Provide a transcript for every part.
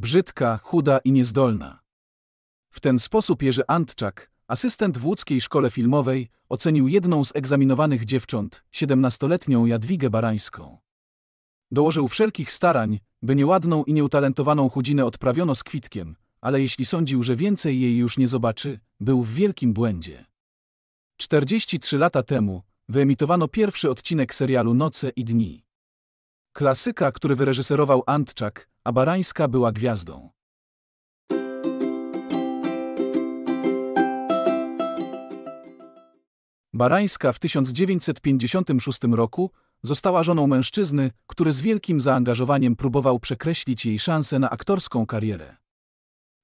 brzydka, chuda i niezdolna. W ten sposób Jerzy Antczak, asystent w łódzkiej szkole filmowej, ocenił jedną z egzaminowanych dziewcząt, 17-letnią Jadwigę Barańską. Dołożył wszelkich starań, by nieładną i nieutalentowaną chudzinę odprawiono z kwitkiem, ale jeśli sądził, że więcej jej już nie zobaczy, był w wielkim błędzie. 43 lata temu wyemitowano pierwszy odcinek serialu Noce i Dni. Klasyka, który wyreżyserował Antczak, a Barańska była gwiazdą. Barańska w 1956 roku została żoną mężczyzny, który z wielkim zaangażowaniem próbował przekreślić jej szansę na aktorską karierę.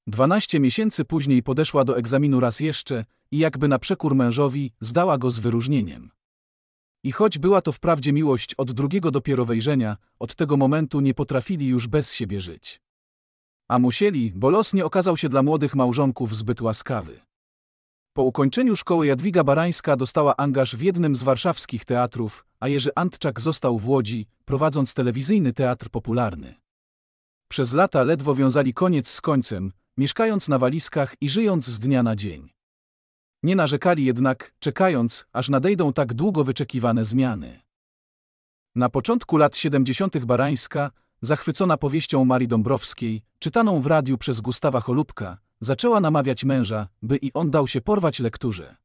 12 miesięcy później podeszła do egzaminu raz jeszcze i jakby na przekór mężowi zdała go z wyróżnieniem. I choć była to wprawdzie miłość od drugiego dopiero wejrzenia, od tego momentu nie potrafili już bez siebie żyć. A musieli, bo los nie okazał się dla młodych małżonków zbyt łaskawy. Po ukończeniu szkoły Jadwiga Barańska dostała angaż w jednym z warszawskich teatrów, a Jerzy Antczak został w Łodzi, prowadząc telewizyjny teatr popularny. Przez lata ledwo wiązali koniec z końcem, mieszkając na walizkach i żyjąc z dnia na dzień. Nie narzekali jednak, czekając, aż nadejdą tak długo wyczekiwane zmiany. Na początku lat 70. Barańska, zachwycona powieścią Marii Dąbrowskiej, czytaną w radiu przez Gustawa Cholubka, zaczęła namawiać męża, by i on dał się porwać lekturze.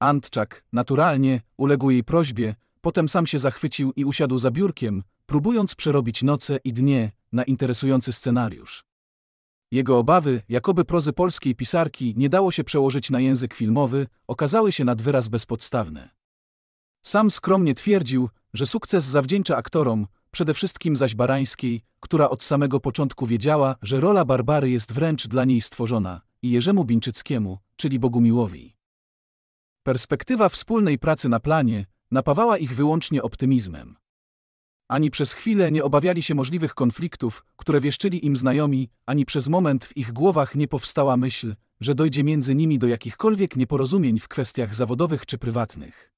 Antczak, naturalnie, uległ jej prośbie, potem sam się zachwycił i usiadł za biurkiem, próbując przerobić noce i dnie na interesujący scenariusz. Jego obawy, jakoby prozy polskiej pisarki nie dało się przełożyć na język filmowy, okazały się nad wyraz bezpodstawne. Sam skromnie twierdził, że sukces zawdzięcza aktorom, przede wszystkim zaś Barańskiej, która od samego początku wiedziała, że rola Barbary jest wręcz dla niej stworzona, i Jerzemu Bińczyckiemu, czyli Bogumiłowi. Perspektywa wspólnej pracy na planie napawała ich wyłącznie optymizmem. Ani przez chwilę nie obawiali się możliwych konfliktów, które wieszczyli im znajomi, ani przez moment w ich głowach nie powstała myśl, że dojdzie między nimi do jakichkolwiek nieporozumień w kwestiach zawodowych czy prywatnych.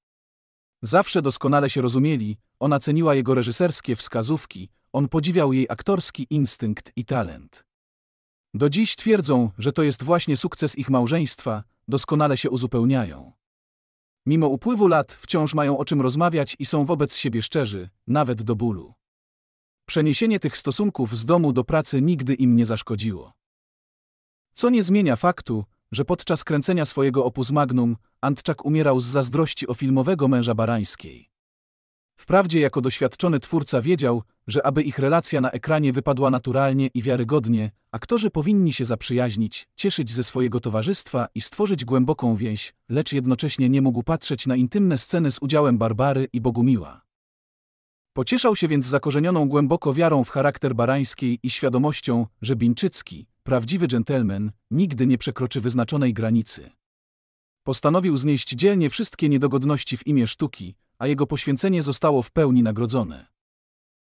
Zawsze doskonale się rozumieli, ona ceniła jego reżyserskie wskazówki, on podziwiał jej aktorski instynkt i talent. Do dziś twierdzą, że to jest właśnie sukces ich małżeństwa, doskonale się uzupełniają. Mimo upływu lat wciąż mają o czym rozmawiać i są wobec siebie szczerzy, nawet do bólu. Przeniesienie tych stosunków z domu do pracy nigdy im nie zaszkodziło. Co nie zmienia faktu, że podczas kręcenia swojego opus magnum Antczak umierał z zazdrości o filmowego męża Barańskiej. Wprawdzie jako doświadczony twórca wiedział, że aby ich relacja na ekranie wypadła naturalnie i wiarygodnie, aktorzy powinni się zaprzyjaźnić, cieszyć ze swojego towarzystwa i stworzyć głęboką więź, lecz jednocześnie nie mógł patrzeć na intymne sceny z udziałem Barbary i Bogumiła. Pocieszał się więc zakorzenioną głęboko wiarą w charakter Barańskiej i świadomością, że Bińczycki, prawdziwy dżentelmen, nigdy nie przekroczy wyznaczonej granicy. Postanowił znieść dzielnie wszystkie niedogodności w imię sztuki, a jego poświęcenie zostało w pełni nagrodzone.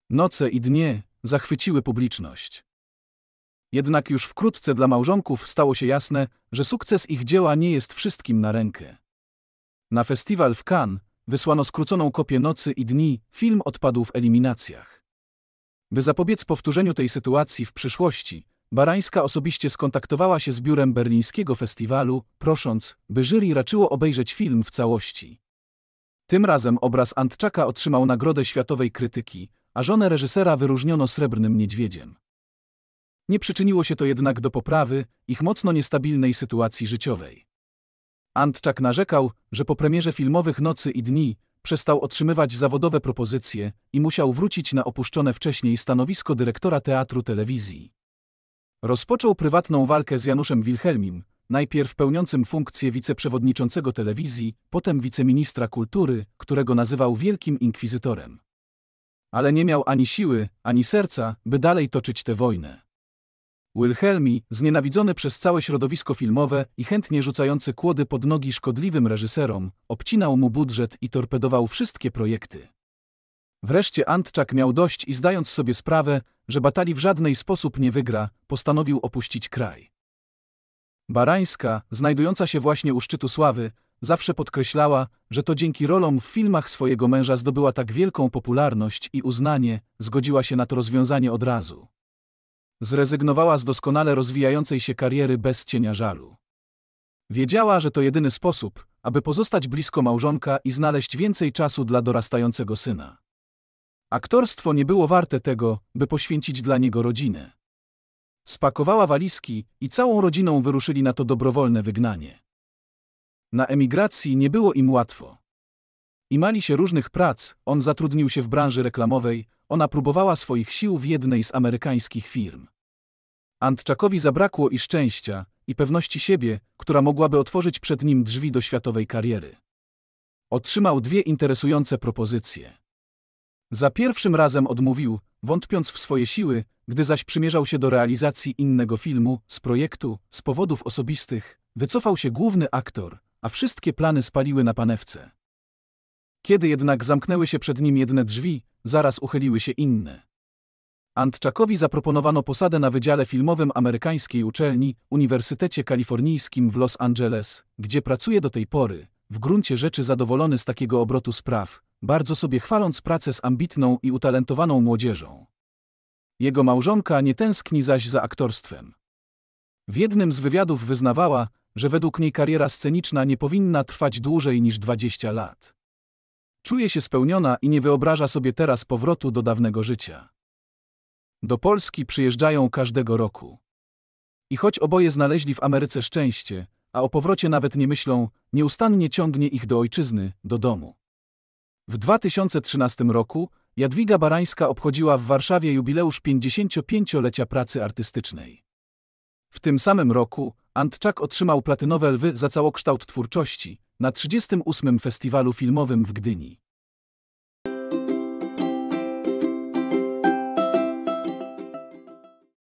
Noce i dnie zachwyciły publiczność. Jednak już wkrótce dla małżonków stało się jasne, że sukces ich dzieła nie jest wszystkim na rękę. Na festiwal w Cannes wysłano skróconą kopię Nocy i Dni, film odpadł w eliminacjach. By zapobiec powtórzeniu tej sytuacji w przyszłości, Barańska osobiście skontaktowała się z biurem berlińskiego festiwalu, prosząc, by jury raczyło obejrzeć film w całości. Tym razem obraz Antczaka otrzymał Nagrodę Światowej Krytyki, a żonę reżysera wyróżniono srebrnym niedźwiedziem. Nie przyczyniło się to jednak do poprawy ich mocno niestabilnej sytuacji życiowej. Antczak narzekał, że po premierze filmowych Nocy i Dni przestał otrzymywać zawodowe propozycje i musiał wrócić na opuszczone wcześniej stanowisko dyrektora teatru telewizji. Rozpoczął prywatną walkę z Januszem Wilhelmim, najpierw pełniącym funkcję wiceprzewodniczącego telewizji, potem wiceministra kultury, którego nazywał wielkim inkwizytorem. Ale nie miał ani siły, ani serca, by dalej toczyć tę wojnę. Wilhelmi, znienawidzony przez całe środowisko filmowe i chętnie rzucający kłody pod nogi szkodliwym reżyserom, obcinał mu budżet i torpedował wszystkie projekty. Wreszcie Antczak miał dość i zdając sobie sprawę, że batalii w żadnej sposób nie wygra, postanowił opuścić kraj. Barańska, znajdująca się właśnie u szczytu sławy, zawsze podkreślała, że to dzięki rolom w filmach swojego męża zdobyła tak wielką popularność i uznanie, zgodziła się na to rozwiązanie od razu. Zrezygnowała z doskonale rozwijającej się kariery bez cienia żalu. Wiedziała, że to jedyny sposób, aby pozostać blisko małżonka i znaleźć więcej czasu dla dorastającego syna. Aktorstwo nie było warte tego, by poświęcić dla niego rodzinę. Spakowała walizki i całą rodziną wyruszyli na to dobrowolne wygnanie. Na emigracji nie było im łatwo. I mali się różnych prac, on zatrudnił się w branży reklamowej, ona próbowała swoich sił w jednej z amerykańskich firm. Antczakowi zabrakło i szczęścia, i pewności siebie, która mogłaby otworzyć przed nim drzwi do światowej kariery. Otrzymał dwie interesujące propozycje. Za pierwszym razem odmówił, wątpiąc w swoje siły, gdy zaś przymierzał się do realizacji innego filmu, z projektu, z powodów osobistych, wycofał się główny aktor, a wszystkie plany spaliły na panewce. Kiedy jednak zamknęły się przed nim jedne drzwi, zaraz uchyliły się inne. Antczakowi zaproponowano posadę na Wydziale Filmowym Amerykańskiej Uczelni, Uniwersytecie Kalifornijskim w Los Angeles, gdzie pracuje do tej pory, w gruncie rzeczy zadowolony z takiego obrotu spraw, bardzo sobie chwaląc pracę z ambitną i utalentowaną młodzieżą. Jego małżonka nie tęskni zaś za aktorstwem. W jednym z wywiadów wyznawała, że według niej kariera sceniczna nie powinna trwać dłużej niż 20 lat. Czuje się spełniona i nie wyobraża sobie teraz powrotu do dawnego życia. Do Polski przyjeżdżają każdego roku. I choć oboje znaleźli w Ameryce szczęście, a o powrocie nawet nie myślą, nieustannie ciągnie ich do ojczyzny, do domu. W 2013 roku Jadwiga Barańska obchodziła w Warszawie jubileusz 55-lecia pracy artystycznej. W tym samym roku Antczak otrzymał platynowe lwy za całokształt twórczości na 38. Festiwalu Filmowym w Gdyni.